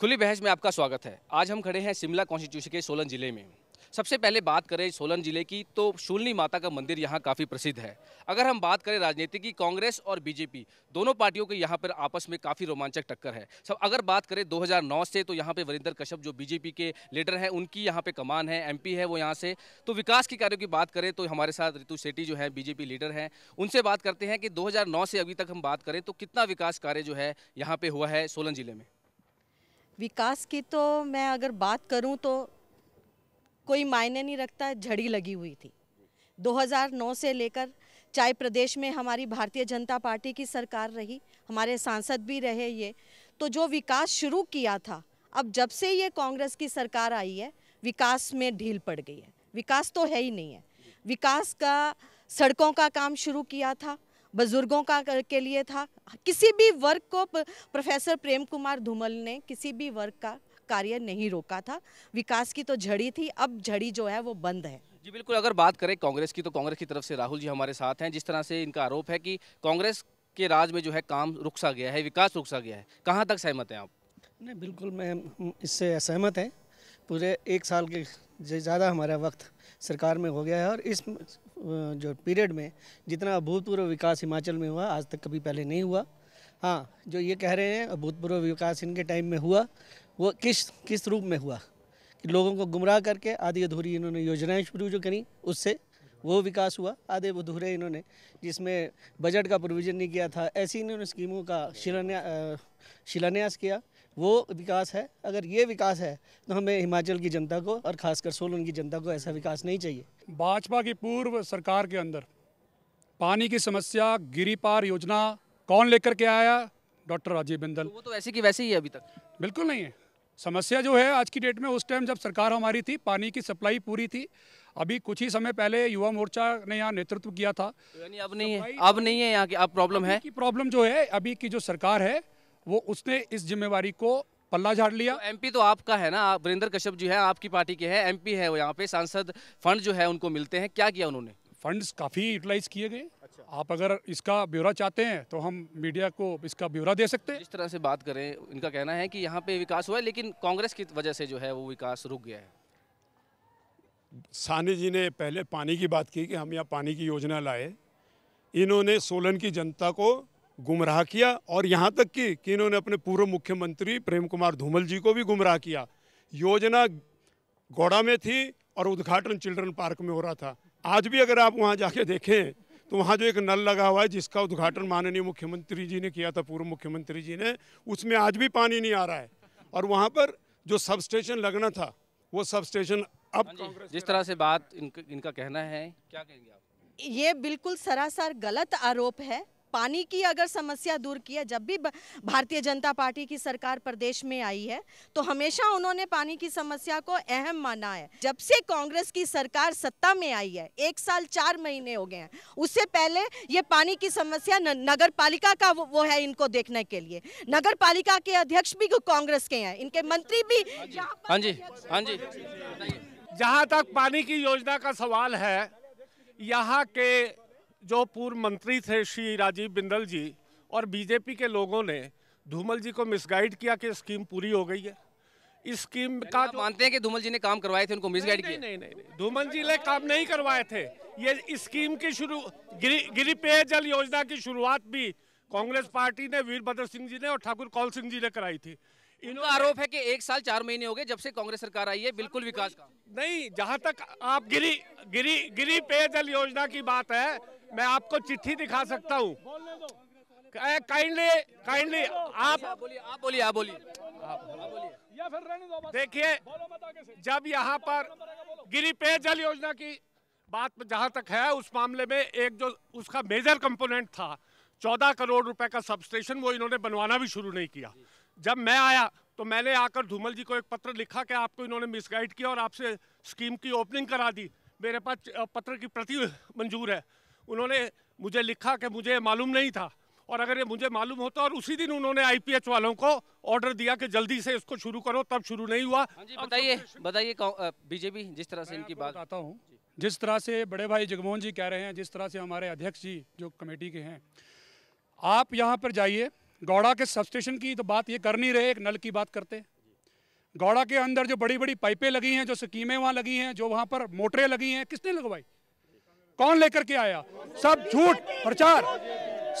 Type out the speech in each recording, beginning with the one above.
खुली बहस में आपका स्वागत है आज हम खड़े हैं शिमला कॉन्स्टिट्यूशन के सोलन ज़िले में सबसे पहले बात करें सोलन ज़िले की तो शूलनी माता का मंदिर यहाँ काफ़ी प्रसिद्ध है अगर हम बात करें राजनीति की कांग्रेस और बीजेपी दोनों पार्टियों के यहाँ पर आपस में काफ़ी रोमांचक टक्कर है सब अगर बात करें 2009 से तो यहाँ पे वरिंदर कश्यप जो बीजेपी के लीडर हैं उनकी यहाँ पे कमान है एम है वो यहाँ से तो विकास के कार्यों की बात करें तो हमारे साथ ऋतु सेठी जो है बीजेपी लीडर हैं उनसे बात करते हैं कि दो से अभी तक हम बात करें तो कितना विकास कार्य जो है यहाँ पर हुआ है सोलन ज़िले में विकास की तो मैं अगर बात करूं तो कोई मायने नहीं रखता झड़ी लगी हुई थी 2009 से लेकर चाहे प्रदेश में हमारी भारतीय जनता पार्टी की सरकार रही हमारे सांसद भी रहे ये तो जो विकास शुरू किया था अब जब से ये कांग्रेस की सरकार आई है विकास में ढील पड़ गई है विकास तो है ही नहीं है विकास का सड़कों का काम शुरू किया था बुज़ुर्गों का के लिए था किसी भी वर्ग को प्रोफेसर प्रेम कुमार धूमल ने किसी भी वर्ग का कार्य नहीं रोका था विकास की तो झड़ी थी अब झड़ी जो है वो बंद है जी बिल्कुल अगर बात करें कांग्रेस की तो कांग्रेस की तरफ से राहुल जी हमारे साथ हैं जिस तरह से इनका आरोप है कि कांग्रेस के राज में जो है काम रुक सा गया है विकास रुक सा गया है कहाँ तक सहमत हैं आप नहीं बिल्कुल मैं इससे असहमत हैं पूरे एक साल के ज़्यादा हमारा वक्त सरकार में हो गया है और इस जो पीरियड में जितना अभूतपूर्व विकास हिमाचल में हुआ आज तक कभी पहले नहीं हुआ हाँ जो ये कह रहे हैं अभूतपूर्व विकास इनके टाइम में हुआ वो किस किस रूप में हुआ कि लोगों को गुमराह करके आधी अधूरी इन्होंने योजनाएं शुरू जो करी उससे वो विकास हुआ आधे अधूरे इन्होंने जिसमें बजट का प्रोविज़न नहीं किया था ऐसी इन्होंने स्कीमों का शिलान्या शिलान्यास किया वो विकास है अगर ये विकास है तो हमें हिमाचल की जनता को और खासकर सोलन की जनता को ऐसा विकास नहीं चाहिए भाजपा की पूर्व सरकार के अंदर पानी की समस्या गिरीपार योजना कौन लेकर के आया डॉक्टर राजीव बिंदल तो वो तो वैसे की वैसे ही है अभी तक बिल्कुल नहीं है समस्या जो है आज की डेट में उस टाइम जब सरकार हमारी थी पानी की सप्लाई पूरी थी अभी कुछ ही समय पहले युवा मोर्चा ने यहाँ नेतृत्व किया था तो अब नहीं है अब नहीं है यहाँ की अब प्रॉब्लम है की प्रॉब्लम जो है अभी की जो सरकार है वो उसने इस जिम्मेवारी को पल्ला झाड़ लिया तो एमपी तो आपका है ना वीरेंद्र कश्यप जो है आपकी पार्टी के हैं एमपी है वो यहाँ पे सांसद फंड जो है उनको मिलते हैं क्या किया उन्होंने फंड्स काफ़ी यूटिलाइज किए गए अच्छा। आप अगर इसका ब्यौरा चाहते हैं तो हम मीडिया को इसका ब्यौरा दे सकते हैं इस तरह से बात करें इनका कहना है कि यहाँ पे विकास हुआ है लेकिन कांग्रेस की वजह से जो है वो विकास रुक गया है सानी जी ने पहले पानी की बात की कि हम यहाँ पानी की योजना लाए इन्होंने सोलन की जनता को गुमराह किया और यहाँ तक कि कि इन्होंने अपने पूर्व मुख्यमंत्री प्रेम कुमार धूमल जी को भी गुमराह किया योजना गोड़ा में थी और उद्घाटन चिल्ड्रन पार्क में हो रहा था आज भी अगर आप वहाँ जाके देखें तो वहाँ जो एक नल लगा हुआ है जिसका उद्घाटन माननीय मुख्यमंत्री जी ने किया था पूर्व मुख्यमंत्री जी ने उसमें आज भी पानी नहीं आ रहा है और वहाँ पर जो सब स्टेशन लगना था वो सब स्टेशन अब हाँ जिस तरह से बात इनका इनका कहना है क्या कहेंगे आप ये बिल्कुल सरासर गलत आरोप है पानी की अगर समस्या दूर की है जब भी भारतीय जनता पार्टी की सरकार प्रदेश में आई है तो हमेशा उन्होंने पानी की समस्या को अहम माना है जब से कांग्रेस की सरकार सत्ता में आई है एक साल चार महीने हो गए हैं उससे पहले ये पानी की समस्या न, नगर पालिका का वो, वो है इनको देखने के लिए नगर पालिका के अध्यक्ष भी कांग्रेस के हैं इनके मंत्री भी हाँ जी हाँ जी जहाँ तक पानी की योजना का सवाल है यहाँ के जो पूर्व मंत्री थे श्री राजीव बिंदल जी और बीजेपी के लोगों ने धूमल जी को मिसगाइड किया कि स्कीम पूरी हो गई है इस स्कीम का आप मानते हैं कि धूमल जी ने काम करवाए थे उनको मिसगाइड किया नहीं नहीं नहीं धूमल जी ने काम नहीं करवाए थे ये स्कीम की शुरू गिरी गिरी पेयजल योजना की शुरुआत भी कांग्रेस पार्टी ने वीरभद्र सिंह जी ने और ठाकुर कौल सिंह जी ने कराई थी इनका आरोप है कि एक साल चार महीने हो गए जब से कांग्रेस सरकार आई है बिल्कुल विकास का नहीं जहाँ तक आप गिरी गिरी गिरी पेयजल योजना की बात है मैं आपको चिट्ठी दिखा सकता हूँ काइंडली काइंडली आप बोलिए आप बोलिए आप बोलिए देखिए जब यहाँ पर गिरी पेयजल योजना की बात जहाँ तक है उस मामले में एक जो उसका मेजर कंपोनेंट था चौदह करोड़ रुपए का सबस्टेशन वो इन्होंने बनवाना भी शुरू नहीं किया जब मैं आया तो मैंने आकर धूमल जी को एक पत्र लिखा कि आपको इन्होंने मिसगाइड किया और आपसे स्कीम की ओपनिंग करा दी मेरे पास पत्र की प्रति मंजूर है उन्होंने मुझे लिखा कि मुझे मालूम नहीं था और अगर ये मुझे मालूम होता और उसी दिन उन्होंने आईपीएच वालों को ऑर्डर दिया कि जल्दी से इसको शुरू करो तब शुरू नहीं हुआ हाँ बताइए बताइए बीजेपी जिस तरह से इनकी बात आता हूँ जिस तरह से बड़े भाई जगमोहन जी कह रहे हैं जिस तरह से हमारे अध्यक्ष जी जो कमेटी के हैं आप यहाँ पर जाइए गौड़ा के सबस्टेशन की तो बात ये कर नहीं रहे एक नल की बात करते गौड़ा के अंदर जो बड़ी बड़ी पाइपें लगी हैं जो स्कीमें वहाँ लगी हैं जो वहाँ पर मोटरें लगी हैं किसने लगवाई कौन लेकर के आया सब झूठ प्रचार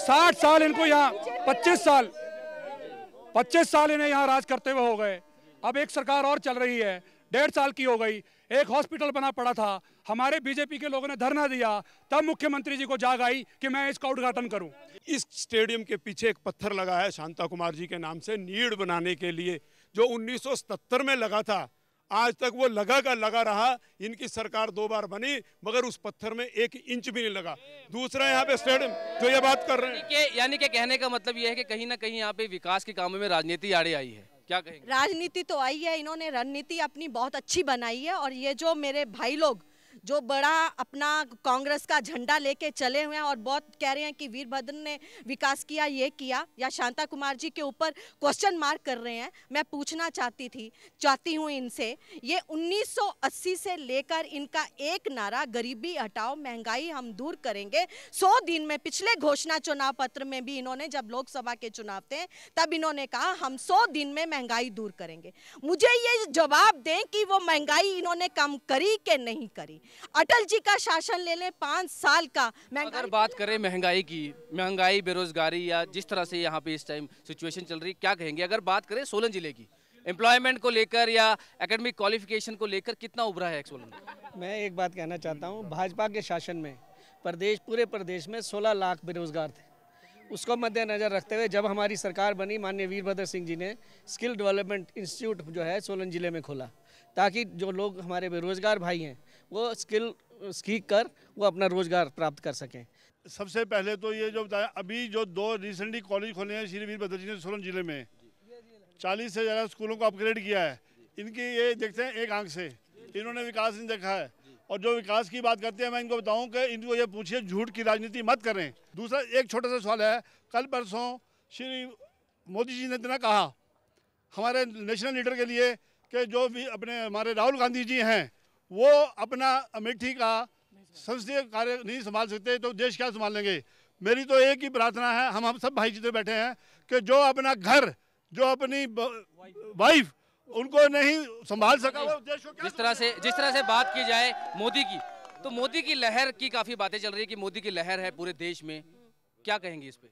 साठ साल इनको यहाँ पच्चीस साल पच्चीस साल इन्हें यहाँ राज करते हुए हो गए अब एक सरकार और चल रही है डेढ़ साल की हो गई एक हॉस्पिटल बना पड़ा था हमारे बीजेपी के लोगों ने धरना दिया तब मुख्यमंत्री जी को जाग आई कि मैं इसका उद्घाटन करूं। इस स्टेडियम के पीछे एक पत्थर लगा है शांता कुमार जी के नाम से नीड़ बनाने के लिए जो 1970 में लगा था आज तक वो लगा का लगा रहा इनकी सरकार दो बार बनी मगर उस पत्थर में एक इंच भी नहीं लगा दूसरा यहाँ पे स्टेडियम जो ये बात कर रहे हैं यानी कि कहने का मतलब ये है कि कहीं ना कहीं यहाँ पे विकास के कामों में राजनीति आड़े आई है क्या कहेंगे राजनीति तो आई है इन्होंने रणनीति अपनी बहुत अच्छी बनाई है और ये जो मेरे भाई लोग जो बड़ा अपना कांग्रेस का झंडा लेके चले हुए हैं और बहुत कह रहे हैं कि वीरभद्र ने विकास किया ये किया या शांता कुमार जी के ऊपर क्वेश्चन मार्क कर रहे हैं मैं पूछना चाहती थी चाहती हूँ इनसे ये 1980 से लेकर इनका एक नारा गरीबी हटाओ महंगाई हम दूर करेंगे सौ दिन में पिछले घोषणा चुनाव पत्र में भी इन्होंने जब लोकसभा के चुनाव थे तब इन्होंने कहा हम सौ दिन में महंगाई दूर करेंगे मुझे ये जवाब दें कि वो महंगाई इन्होंने कम करी कि नहीं करी अटल जी का शासन ले लें पाँच साल का अगर बात करें महंगाई की महंगाई बेरोजगारी या जिस तरह से यहाँ पे इस टाइम सिचुएशन चल रही है क्या कहेंगे अगर बात करें सोलन जिले की एम्प्लॉयमेंट को लेकर या एकेडमिक क्वालिफिकेशन को लेकर कितना उभरा है सोलन मैं एक बात कहना चाहता हूँ भाजपा के शासन में प्रदेश पूरे प्रदेश में सोलह लाख बेरोजगार थे उसको मद्देनज़र रखते हुए जब हमारी सरकार बनी माननीय वीरभद्र सिंह जी ने स्किल डेवलपमेंट इंस्टीट्यूट जो है सोलन ज़िले में खोला ताकि जो लोग हमारे बेरोज़गार भाई हैं वो स्किल सीख कर वो अपना रोजगार प्राप्त कर सकें सबसे पहले तो ये जो बताया अभी जो दो रिसेंटली कॉलेज खोले हैं श्री वीरभद्र जी ने सोलन जिले में चालीस से ज़्यादा स्कूलों को अपग्रेड किया है इनकी ये देखते हैं एक आंख से इन्होंने विकास नहीं देखा है और जो विकास की बात करते हैं मैं इनको बताऊं कि इनको ये पूछिए झूठ की राजनीति मत करें दूसरा एक छोटा सा सवाल है कल परसों श्री मोदी जी ने इतना कहा हमारे नेशनल लीडर के लिए कि जो भी अपने हमारे राहुल गांधी जी हैं वो अपना अमेठी का संसदीय कार्य नहीं संभाल सकते तो देश क्या संभालेंगे मेरी तो एक ही प्रार्थना है हम हम सब भाई जितने बैठे हैं कि जो अपना घर जो अपनी वाइफ उनको नहीं संभाल सका वो देश को जिस तरह से जिस तरह से बात की जाए मोदी की तो मोदी की लहर की काफ़ी बातें चल रही है कि मोदी की लहर है पूरे देश में क्या कहेंगे इस पर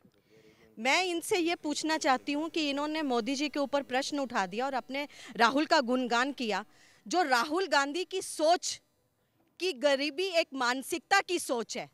मैं इनसे ये पूछना चाहती हूँ कि इन्होंने मोदी जी के ऊपर प्रश्न उठा दिया और अपने राहुल का गुणगान किया जो राहुल गांधी की सोच की गरीबी एक मानसिकता की सोच है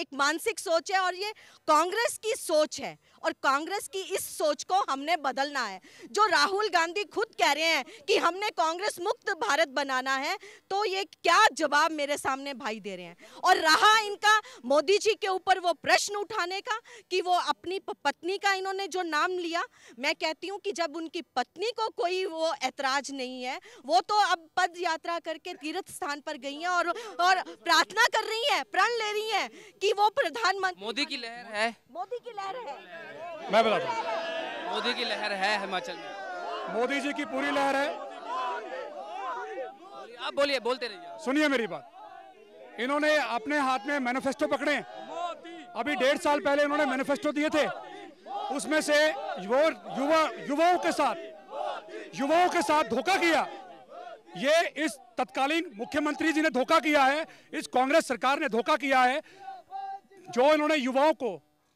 एक मानसिक सोच है और ये कांग्रेस की सोच है और कांग्रेस की इस सोच को हमने बदलना है जो राहुल गांधी खुद कह रहे हैं कि हमने कांग्रेस मुक्त भारत बनाना है तो ये क्या जवाब मेरे सामने भाई दे रहे हैं और रहा इनका मोदी जी के ऊपर वो प्रश्न उठाने का कि वो अपनी पत्नी का इन्होंने जो नाम लिया मैं कहती हूँ कि जब उनकी पत्नी को कोई वो ऐतराज नहीं है वो तो अब पद यात्रा करके तीर्थ स्थान पर गई हैं और और प्रार्थना कर रही हैं प्रण ले रही हैं कि वो प्रधानमंत्री मोदी की लहर है मोदी की लहर है मैं बताता हूँ मोदी की लहर है हिमाचल में मोदी जी की पूरी लहर है आप बोलिए बोलते रहिए सुनिए मेरी बात इन्होंने अपने हाथ में मैनिफेस्टो पकड़े अभी डेढ़ साल पहले इन्होंने मैनिफेस्टो दिए थे उसमें से वो युवा युवाओं के साथ युवाओं के साथ धोखा किया ये इस तत्कालीन मुख्यमंत्री जी ने धोखा किया है इस कांग्रेस सरकार ने धोखा किया है जो इन्होंने युवाओं को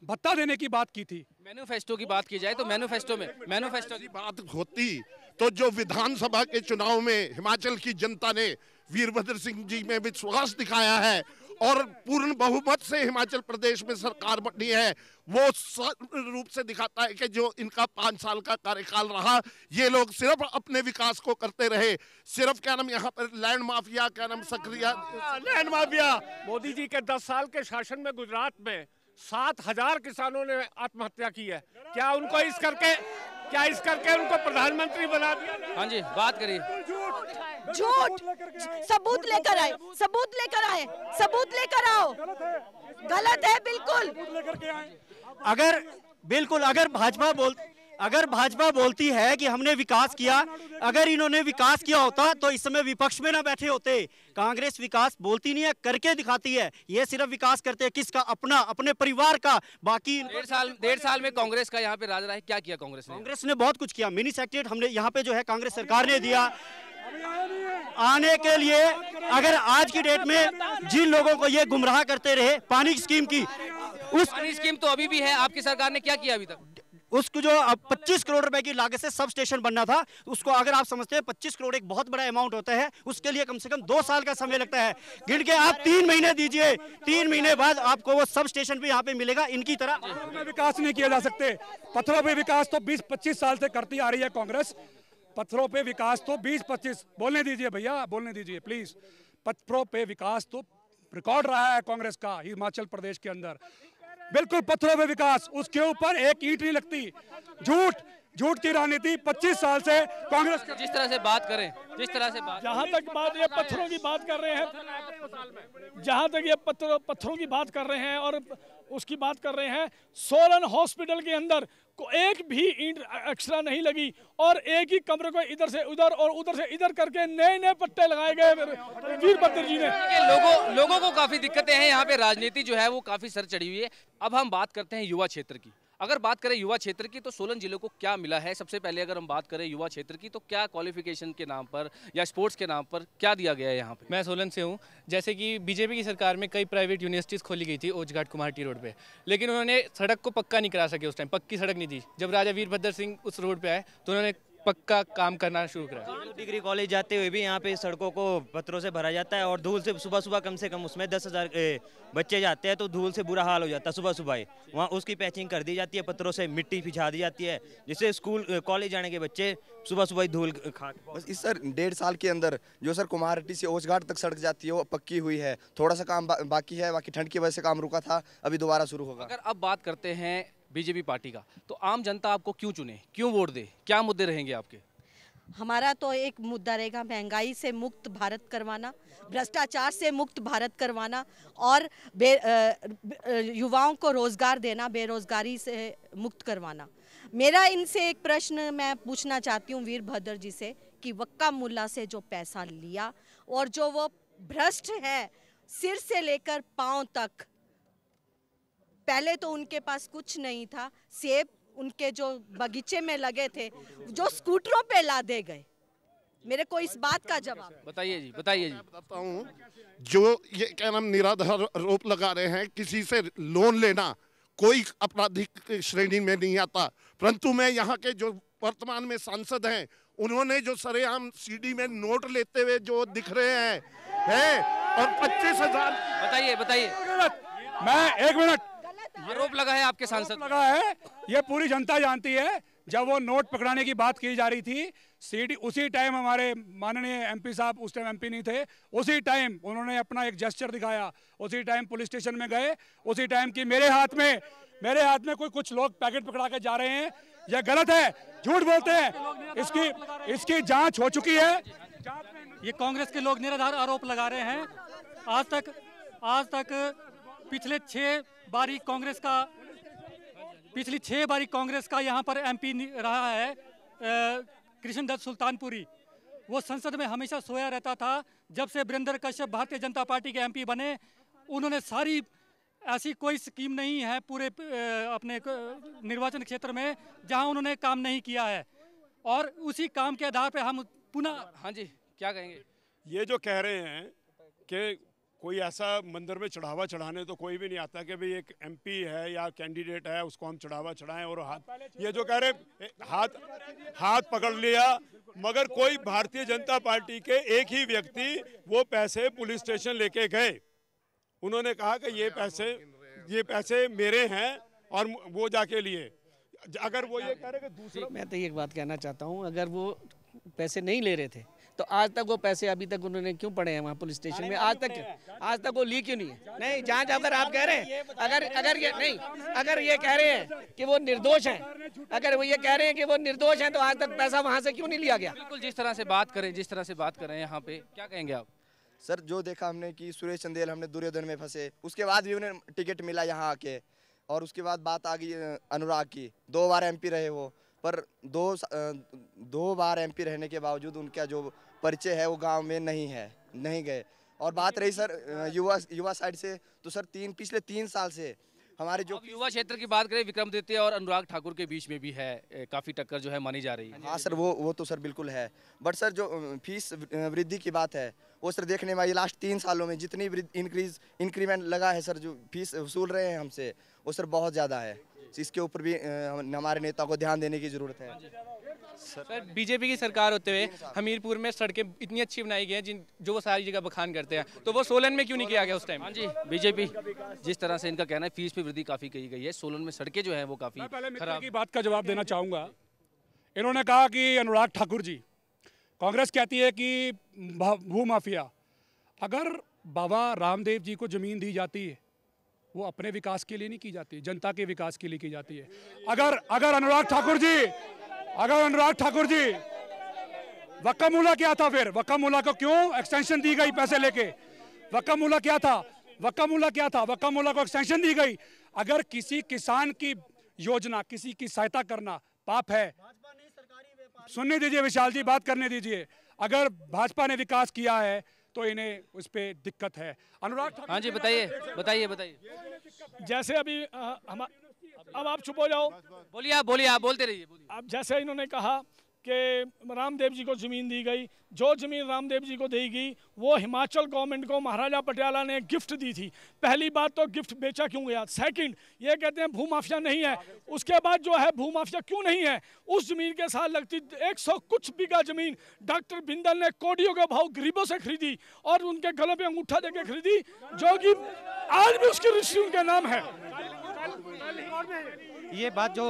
भत्ता देने की बात की थी मैनुफेस्टो की बात की जाए तो मैनुफेस्टो में मैनुफेस्टो की बात होती तो जो विधानसभा के चुनाव में हिमाचल की जनता ने वीरभद्र सिंह जी में विश्वास दिखाया है और पूर्ण बहुमत से हिमाचल प्रदेश में सरकार बनी है वो रूप से दिखाता है कि जो इनका पांच साल का कार्यकाल रहा ये लोग सिर्फ अपने विकास को करते रहे सिर्फ क्या नाम यहाँ पर लैंड माफिया क्या नाम सक्रिय हाँ, लैंड माफिया मोदी जी के दस साल के शासन में गुजरात में सात हजार किसानों ने आत्महत्या की है क्या उनको इस करके क्या इस करके उनको प्रधानमंत्री बना दिया हाँ जी बात करिए झूठ सबूत लेकर आए सबूत लेकर आए सबूत लेकर आओ गलत है बिल्कुल अगर बिल्कुल अगर भाजपा बोल अगर भाजपा बोलती है कि हमने विकास किया अगर इन्होंने विकास किया होता तो इस समय विपक्ष में ना बैठे होते कांग्रेस विकास बोलती नहीं है करके दिखाती है ये सिर्फ विकास करते हैं किसका अपना अपने परिवार का बाकी डेढ़ साल डेढ़ साल में कांग्रेस का यहाँ पे राज रहा है क्या किया कांग्रेस ने कांग्रेस ने बहुत कुछ किया मिनी सेक्रेट हमने यहाँ पे जो है कांग्रेस सरकार ने दिया आने के लिए अगर आज की डेट में जिन लोगों को ये गुमराह करते रहे पानी स्कीम की उस पानी स्कीम तो अभी भी है आपकी सरकार ने क्या किया अभी तक उसको जो पच्चीस करोड़ रुपए की लागत से सब स्टेशन बनना था उसको अगर आप समझते हैं पच्चीस करोड़ एक बहुत बड़ा अमाउंट होता है उसके लिए कम से कम दो साल का समय लगता है गिन के आप तीन महीने दीजिए तीन महीने बाद आपको वो सब स्टेशन भी यहाँ पे मिलेगा इनकी तरह विकास नहीं किया जा सकते पत्थरों पर विकास तो बीस पच्चीस साल से करती आ रही है कांग्रेस पत्थरों पर विकास तो बीस पच्चीस बोलने दीजिए भैया बोलने दीजिए प्लीज पत्थरों पर विकास तो रिकॉर्ड रहा है कांग्रेस का हिमाचल प्रदेश के अंदर बिल्कुल पत्थरों पे विकास उसके ऊपर एक ईट नहीं लगती झूठ झूठ की राजनीति 25 साल से कांग्रेस जिस तरह से बात करें जिस तरह से बात जहां तक बात ये पत्थरों की बात कर रहे हैं जहां तक ये पत्थरों पत्थरों की बात कर रहे हैं और उसकी बात कर रहे हैं सोलन हॉस्पिटल के अंदर को एक भी ईंट एक्स्ट्रा नहीं लगी और एक ही कमरे को इधर से उधर और उधर से इधर करके नए नए पट्टे लगाए गए वीर बहादुर जी ने लोगों लोगों को काफी दिक्कतें हैं यहाँ पे राजनीति जो है वो काफी सर चढ़ी हुई है अब हम बात करते हैं युवा क्षेत्र की अगर बात करें युवा क्षेत्र की तो सोलन जिले को क्या मिला है सबसे पहले अगर हम बात करें युवा क्षेत्र की तो क्या क्वालिफिकेशन के नाम पर या स्पोर्ट्स के नाम पर क्या दिया गया है यहाँ पर मैं सोलन से हूँ जैसे कि बीजेपी की सरकार में कई प्राइवेट यूनिवर्सिटीज़ खोली गई थी ओजघाट कुमारटी रोड पर लेकिन उन्होंने सड़क को पक्का नहीं करा सके उस टाइम पक्की सड़क नहीं दी जब राजा वीरभद्र सिंह उस रोड पर आए तो उन्होंने पक्का काम करना शुरू करा डिग्री कॉलेज जाते हुए भी यहाँ पे सड़कों को पत्थरों से भरा जाता है और धूल से सुबह सुबह कम से कम उसमें दस हज़ार बच्चे जाते हैं तो धूल से बुरा हाल हो जाता है सुबह सुबह ही वहाँ उसकी पैचिंग कर दी जाती है पत्थरों से मिट्टी फिछा दी जाती है जिससे स्कूल कॉलेज जाने के बच्चे सुबह सुबह ही धूल खा बस इस सर डेढ़ साल के अंदर जो सर कुमारहट्टी से ओसघाट तक सड़क जाती है वो पक्की हुई है थोड़ा सा काम बाकी है बाकी ठंड की वजह से काम रुका था अभी दोबारा शुरू होगा अगर अब बात करते हैं बीजेपी पार्टी का तो आम जनता आपको क्यों चुने क्यों वोट दे क्या मुद्दे रहेंगे आपके हमारा तो एक मुद्दा रहेगा महंगाई से मुक्त भारत करवाना भ्रष्टाचार से मुक्त भारत करवाना और बे, आ, युवाओं को रोज़गार देना बेरोज़गारी से मुक्त करवाना मेरा इनसे एक प्रश्न मैं पूछना चाहती हूँ वीरभद्र जी से कि वक्का मुल्ला से जो पैसा लिया और जो वो भ्रष्ट है सिर से लेकर पाँव तक पहले तो उनके पास कुछ नहीं था सेब उनके जो बगीचे में लगे थे जो स्कूटरों पे दे गए मेरे को इस बात का जवाब बताइए जी बताइए जी बताता हूँ जो ये क्या नाम निराधार आरोप लगा रहे हैं किसी से लोन लेना कोई आपराधिक श्रेणी में नहीं आता परंतु मैं यहाँ के जो वर्तमान में सांसद हैं उन्होंने जो सरेआम सीडी में नोट लेते हुए जो दिख रहे हैं है और पच्चीस हजार बताइए बताइए मैं एक मिनट आरोप लगा है आपके सांसद लगा है ये पूरी जनता जानती है जब वो नोट पकड़ाने की बात की जा रही थी सीडी उसी टाइम हमारे माननीय एमपी साहब उस टाइम एमपी नहीं थे उसी टाइम उन्होंने अपना एक जेस्चर दिखाया उसी टाइम पुलिस स्टेशन में गए उसी टाइम की मेरे हाथ में मेरे हाथ में कोई कुछ लोग पैकेट पकड़ा के जा रहे हैं यह गलत है झूठ बोलते हैं इसकी इसकी जाँच हो चुकी है ये कांग्रेस के लोग निराधार आरोप लगा रहे हैं आज तक आज तक पिछले छह बारी कांग्रेस का पिछली छः बारी कांग्रेस का यहाँ पर एमपी रहा है कृष्ण दत्त सुल्तानपुरी वो संसद में हमेशा सोया रहता था जब से वीरेंद्र कश्यप भारतीय जनता पार्टी के एमपी बने उन्होंने सारी ऐसी कोई स्कीम नहीं है पूरे अपने निर्वाचन क्षेत्र में जहाँ उन्होंने काम नहीं किया है और उसी काम के आधार पर हम पुनः हाँ जी क्या कहेंगे ये जो कह रहे हैं कि कोई ऐसा मंदिर में चढ़ावा चढ़ाने तो कोई भी नहीं आता कि भाई एक एमपी है या कैंडिडेट है उसको हम चढ़ावा चढ़ाएं और हाथ ये जो कह रहे हाथ हाथ पकड़ लिया मगर कोई भारतीय जनता पार्टी के एक ही व्यक्ति वो पैसे पुलिस स्टेशन लेके गए उन्होंने कहा कि ये पैसे ये पैसे मेरे हैं और वो जाके लिए अगर वो ये कह रहे कि दूसरा मैं तो एक बात कहना चाहता हूँ अगर वो पैसे नहीं ले रहे थे तो आज तक वो पैसे अभी तक उन्होंने क्यों पड़े हैं वहाँ पुलिस स्टेशन में आज तक आज तक वो ली क्यों नहीं है नहीं जाँच अगर आप कह रहे हैं अगर अगर ये नहीं अगर ये कह रहे हैं कि वो निर्दोष हैं अगर वो ये कह रहे हैं कि वो निर्दोष हैं तो आज तक पैसा वहाँ से क्यों नहीं लिया गया बिल्कुल जिस तरह से बात करें जिस तरह से बात करें यहाँ पे क्या कहेंगे आप सर जो देखा हमने कि सुरेश चंदेल हमने दुर्योधन में फंसे उसके बाद भी उन्हें टिकट मिला यहाँ आके और उसके बाद बात आ गई अनुराग की दो बार एमपी रहे वो पर दो दो बार एमपी रहने के बावजूद उनका जो परिचय है वो गांव में नहीं है नहीं गए और बात रही सर युवा युवा साइड से तो सर तीन पिछले तीन साल से हमारे जो युवा क्षेत्र की बात करें विक्रम द्वितीय और अनुराग ठाकुर के बीच में भी है काफ़ी टक्कर जो है मानी जा रही है हाँ सर वो वो तो सर बिल्कुल है बट सर जो फीस वृद्धि की बात है वो सर देखने में लास्ट तीन सालों में जितनी इंक्रीज इंक्रीमेंट लगा है सर जो फीस वसूल रहे हैं हमसे वो सर बहुत ज़्यादा है तो इसके ऊपर भी हमारे नेता को ध्यान देने की ज़रूरत है सर बीजेपी की सरकार होते हुए हमीरपुर में सड़कें इतनी अच्छी बनाई गई हैं जिन जो वो सारी जगह बखान करते हैं तो वो सोलन में क्यों नहीं किया गया उस टाइम हाँ जी बीजेपी जिस तरह से इनका कहना है फीस पे वृद्धि काफ़ी की गई है सोलन में सड़कें जो है वो काफ़ी खराब की बात का जवाब देना चाहूंगा इन्होंने कहा कि अनुराग ठाकुर जी कांग्रेस कहती है कि भूमाफिया अगर बाबा रामदेव जी को ज़मीन दी जाती है वो अपने विकास के लिए नहीं की जाती जनता के विकास के लिए की जाती है अगर अगर अनुराग ठाकुर जी अगर अनुराग ठाकुर जी वक्का क्या था फिर वक्का को क्यों एक्सटेंशन दी गई पैसे लेके वक्का क्या था वक्का क्या था वक्का को एक्सटेंशन दी गई अगर किसी किसान की योजना किसी की सहायता करना पाप है सुनने दीजिए विशाल जी बात करने दीजिए अगर भाजपा ने विकास किया है तो इन्हें उस पर दिक्कत है अनुराग हाँ जी बताइए बताइए बताइए जैसे अभी हम अब आप चुप हो जाओ बोलिए आप बोलिए आप बोलते रहिए अब जैसे इन्होंने कहा कि रामदेव जी को ज़मीन दी गई जो ज़मीन रामदेव जी को दी गई वो हिमाचल गवर्नमेंट को महाराजा पटियाला ने गिफ्ट दी थी पहली बात तो गिफ्ट बेचा क्यों गया सेकंड ये कहते हैं भू माफिया नहीं है उसके बाद जो है भू माफिया क्यों नहीं है उस ज़मीन के साथ लगती एक सौ कुछ बीघा ज़मीन डॉक्टर बिंदल ने कोडियों के भाव गरीबों से खरीदी और उनके गलों पर अंगूठा दे के खरीदी जो कि आज भी उसकी रिश्ते उनके नाम है ये बात जो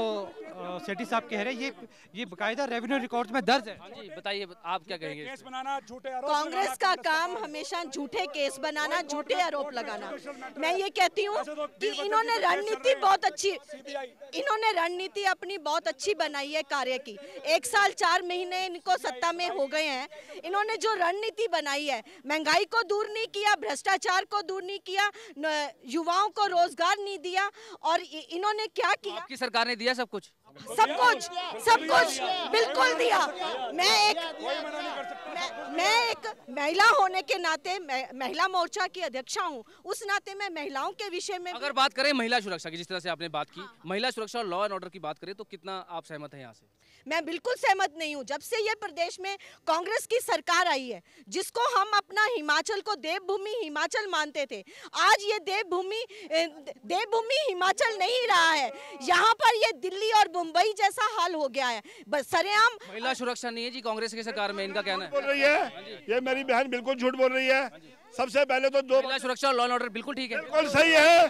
सेठी साहब कह रहे हैं ये ये बकायदा रेवेन्यू रिकॉर्ड में दर्ज है हाँ जी बताइए आप क्या कहेंगे कांग्रेस का काम हमेशा झूठे केस बनाना झूठे आरोप लगाना मैं ये कहती हूँ तो कि इन्होंने तो रणनीति तो बहुत अच्छी इन्होंने रणनीति अपनी बहुत अच्छी बनाई है कार्य की एक साल चार महीने इनको सत्ता में हो गए हैं इन्होंने जो रणनीति बनाई है महंगाई को दूर नहीं किया भ्रष्टाचार को दूर नहीं किया युवाओं को रोजगार नहीं दिया और इन्होंने क्या किया आपकी सरकार ने दिया सब कुछ सब कुछ सब कुछ बिल्कुल दिया मैं एक मैं एक महिला होने के नाते महिला मोर्चा की अध्यक्षा हूँ उस नाते मैं महिलाओं के विषय में अगर बात करें महिला सुरक्षा की जिस तरह से आपने बात की हाँ। महिला सुरक्षा और लॉ एंड ऑर्डर की बात करें तो कितना आप सहमत है यहाँ से मैं बिल्कुल सहमत नहीं हूँ जब से ये प्रदेश में कांग्रेस की सरकार आई है जिसको हम अपना हिमाचल को देवभूमि हिमाचल मानते थे आज ये देवभूमि देवभूमि हिमाचल नहीं रहा है यहाँ पर ये दिल्ली और मुंबई जैसा हाल हो गया है बस सरेआम महिला सुरक्षा नहीं है जी कांग्रेस की सरकार में इनका कहना है बोल रही है हाँ ये मेरी बहन बिल्कुल झूठ बोल रही है हाँ सबसे पहले तो दो सुरक्षा और लॉ एंड ऑर्डर बिल्कुल ठीक है बिल्कुल सही है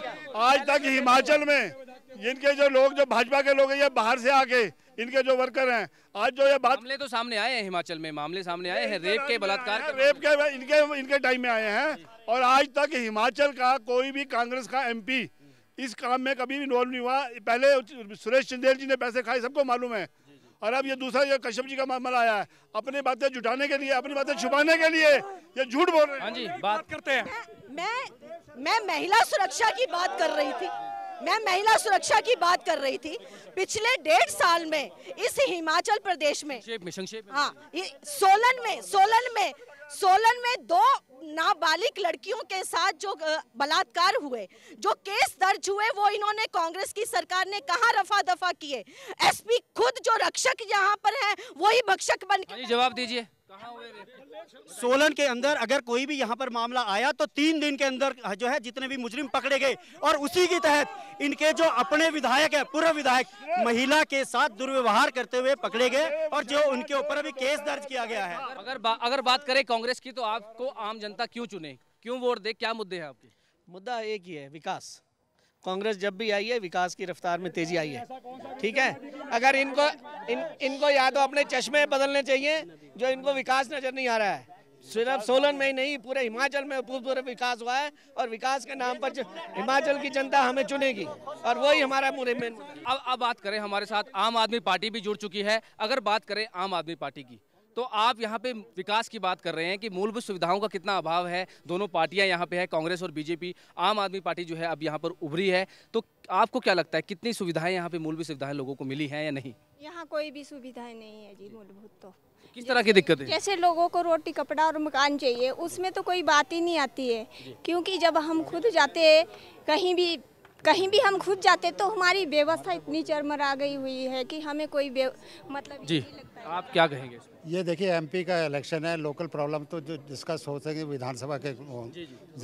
आज तक हिमाचल में इनके जो लोग जो भाजपा के लोग हैं ये बाहर से आके इनके जो वर्कर हैं आज जो ये बात मामले तो सामने आए हैं हिमाचल में मामले सामने आए हैं रेप के बलात्कार रेप के इनके इनके टाइम में आए हैं और आज तक हिमाचल का कोई भी कांग्रेस का एम इस काम में कभी भी इन्वॉल्व नहीं हुआ पहले सुरेश चंदेल जी ने पैसे खाए सबको मालूम है और अब ये दूसरा ये कश्यप जी का मामला आया है अपनी बातें जुटाने के लिए अपनी बातें छुपाने के लिए ये झूठ बोल रहे हैं हाँ जी बात करते हैं मैं मैं महिला सुरक्षा की बात कर रही थी मैं महिला सुरक्षा की बात कर रही थी पिछले डेढ़ साल में इस हिमाचल प्रदेश में हाँ सोलन में सोलन में सोलन में दो नाबालिग लड़कियों के साथ जो बलात्कार हुए जो केस दर्ज हुए वो इन्होंने कांग्रेस की सरकार ने कहा रफा दफा किए एसपी खुद जो रक्षक यहाँ पर है वही भक्षक बन हाँ जवाब दीजिए सोलन के अंदर अगर कोई भी यहाँ पर मामला आया तो तीन दिन के अंदर जो है जितने भी मुजरिम पकड़े गए और उसी के तहत इनके जो अपने विधायक है पूर्व विधायक महिला के साथ दुर्व्यवहार करते हुए पकड़े गए और जो उनके ऊपर अभी केस दर्ज किया गया है अगर बा, अगर बात करें कांग्रेस की तो आपको आम जनता क्यों चुने क्यों वोट दे क्या मुद्दे है आपके मुद्दा एक ही है विकास कांग्रेस जब भी आई है विकास की रफ्तार में तेजी आई है ठीक है अगर इनको इन इनको या तो अपने चश्मे बदलने चाहिए जो इनको विकास नजर नहीं आ रहा है सिर्फ सोलन में ही नहीं पूरे हिमाचल में पूरे विकास हुआ है और विकास के नाम पर हिमाचल की जनता हमें चुनेगी और वही हमारा पूरे मेन अब अब बात करें हमारे साथ आम आदमी पार्टी भी जुड़ चुकी है अगर बात करें आम आदमी पार्टी की तो आप यहाँ पे विकास की बात कर रहे हैं कि मूलभूत सुविधाओं का कितना अभाव है दोनों पार्टियाँ यहाँ पे है कांग्रेस और बीजेपी आम आदमी पार्टी जो है अब यहाँ पर उभरी है तो आपको क्या लगता है कितनी सुविधाएं यहाँ पे मूलभूत सुविधाएं लोगों को मिली है या नहीं यहाँ कोई भी सुविधाएं नहीं है जी मूलभूत तो किस तरह की दिक्कत है जैसे लोगों को रोटी कपड़ा और मकान चाहिए उसमें तो कोई बात ही नहीं आती है क्योंकि जब हम खुद जाते हैं कहीं भी कहीं भी हम खुद जाते तो हमारी व्यवस्था इतनी चरमरा गई हुई है कि हमें कोई मतलब जी आप क्या कहेंगे ये देखिए एमपी का इलेक्शन है लोकल प्रॉब्लम तो जो डिस्कस हो सके विधानसभा के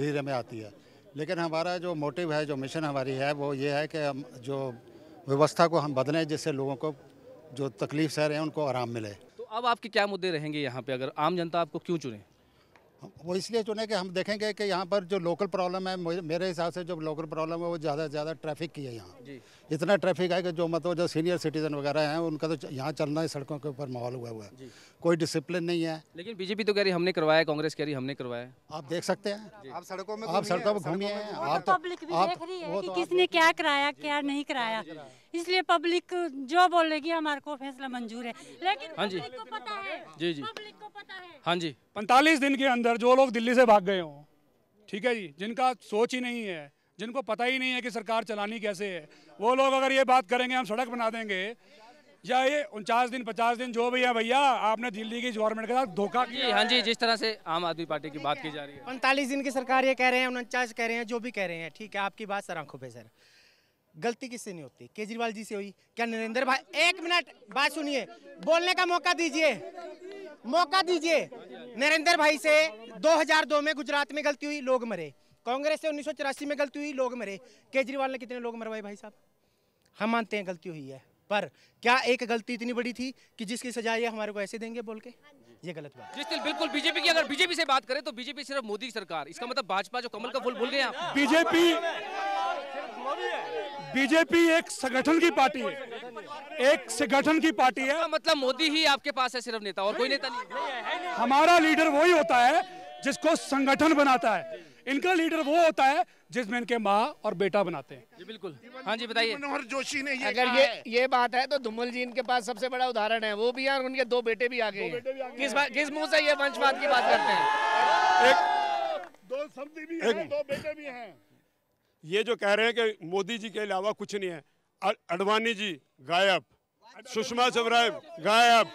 जीरे में आती है लेकिन हमारा जो मोटिव है जो मिशन हमारी है वो ये है कि हम जो व्यवस्था को हम बदलें जिससे लोगों को जो तकलीफ सह रहे हैं उनको आराम मिले तो अब आपके क्या मुद्दे रहेंगे यहाँ पे अगर आम जनता आपको क्यों चुने वो इसलिए चुने कि हम देखेंगे कि यहाँ पर जो लोकल प्रॉब्लम है मेरे हिसाब से जो लोकल प्रॉब्लम है वो ज़्यादा से ज़्यादा ट्रैफिक की है यहाँ इतना ट्रैफिक है कि जो मतलब जो सीनियर सिटीजन वगैरह हैं उनका तो यहाँ चलना है सड़कों के ऊपर माहौल हुआ हुआ है कोई डिसिप्लिन नहीं है लेकिन बीजेपी तो कह रही हमने करवाया कांग्रेस कह रही हमने करवाया आप देख सकते हैं आप सड़कों में आप सड़कों में घूमिए आप पब्लिक तो भी देख रही है कि तो किसने क्या कराया क्या नहीं कराया इसलिए पब्लिक जो बोलेगी हमारे को फैसला मंजूर है लेकिन हाँ जी जी जी हाँ जी पैंतालीस दिन के अंदर जो लोग दिल्ली से भाग गए हो ठीक है जी जिनका सोच ही नहीं है जिनको पता ही नहीं है कि सरकार चलानी कैसे है वो लोग अगर ये बात करेंगे हम सड़क बना देंगे या ये उनचास दिन पचास दिन जो भी है भैया आपने दिल्ली की गवर्नमेंट के साथ धोखा किया हाँ जी जिस तरह से आम आदमी पार्टी की बात की जा रही है पैंतालीस दिन की सरकार ये कह रहे हैं उनचास कह रहे हैं जो भी कह रहे हैं ठीक है आपकी बात सर आंखों पर सर गलती किससे नहीं होती केजरीवाल जी से हुई क्या नरेंद्र भाई एक मिनट बात सुनिए बोलने का मौका दीजिए मौका दीजिए नरेंद्र भाई से 2002 में गुजरात में गलती हुई लोग मरे कांग्रेस से उन्नीस में गलती हुई लोग मरे केजरीवाल ने कितने लोग मरवाए भाई साहब हम मानते हैं गलती हुई है पर क्या एक गलती इतनी बड़ी थी कि जिसकी सजा ये हमारे को ऐसे देंगे बोल के ये गलत बात जिस बिल्कुल बीजेपी की अगर बीजेपी से बात करें तो बीजेपी सिर्फ मोदी सरकार इसका मतलब भाजपा जो कमल का फूल भूल गए बीजेपी बीजेपी एक संगठन की पार्टी है एक संगठन की पार्टी है मतलब मोदी ही आपके पास है सिर्फ नेता और कोई नेता नहीं हमारा लीडर वही होता है जिसको संगठन बनाता है इनका लीडर वो होता है जिसमें इनके माँ और बेटा बनाते हैं जी बिल्कुल हाँ जी बताइए मनोहर जोशी ने ये अगर ये ये बात है तो धुमल जी इनके पास सबसे बड़ा उदाहरण है वो भी यार उनके दो बेटे भी आ गए किस बात किस मुंह से ये वंशवाद की बात करते हैं एक दो सब्जी भी हैं दो बेटे भी हैं ये जो कह रहे हैं कि मोदी जी के अलावा कुछ नहीं है अडवाणी जी गायब सुषमा स्वराज गायब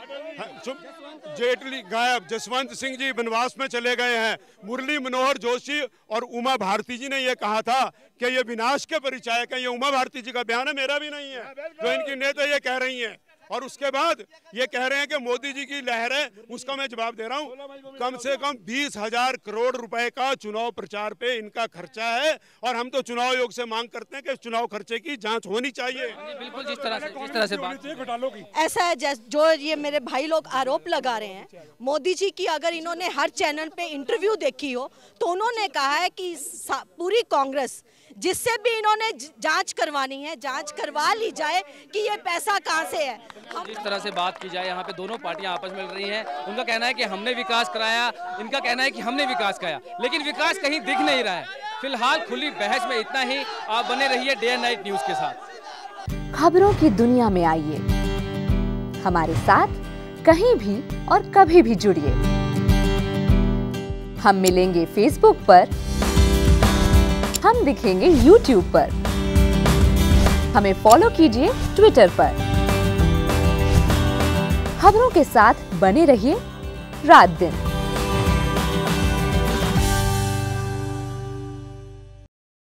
जेटली गायब जसवंत सिंह जी वनवास में चले गए हैं मुरली मनोहर जोशी और उमा भारती जी ने यह कहा था कि ये विनाश के परिचायक है ये उमा भारती जी का बयान है मेरा भी नहीं है जो इनकी नेता ये कह रही हैं और उसके बाद ये कह रहे हैं कि मोदी जी की लहर है उसका मैं जवाब दे रहा हूँ कम से कम बीस हजार करोड़ रुपए का चुनाव प्रचार पे इनका खर्चा है और हम तो चुनाव आयोग से मांग करते हैं कि चुनाव खर्चे की जांच होनी चाहिए हाँ, बिल्कुल जिस तरह से जिस तरह से ऐसा है जो ये मेरे भाई लोग आरोप लगा रहे हैं मोदी जी की अगर इन्होंने हर चैनल पे इंटरव्यू देखी हो तो उन्होंने कहा है की पूरी कांग्रेस जिससे भी इन्होंने जांच करवानी है जांच करवा ली जाए कि ये पैसा कहाँ से है जिस तरह से बात की जाए यहाँ पे दोनों पार्टियाँ आपस में मिल रही हैं उनका कहना है कि हमने विकास कराया इनका कहना है कि हमने विकास कराया लेकिन विकास कहीं दिख नहीं रहा है फिलहाल खुली बहस में इतना ही आप बने रहिए डे एंड नाइट न्यूज के साथ खबरों की दुनिया में आइए हमारे साथ कहीं भी और कभी भी जुड़िए हम मिलेंगे फेसबुक पर हम दिखेंगे YouTube पर हमें फॉलो कीजिए ट्विटर पर खबरों के साथ बने रहिए रात दिन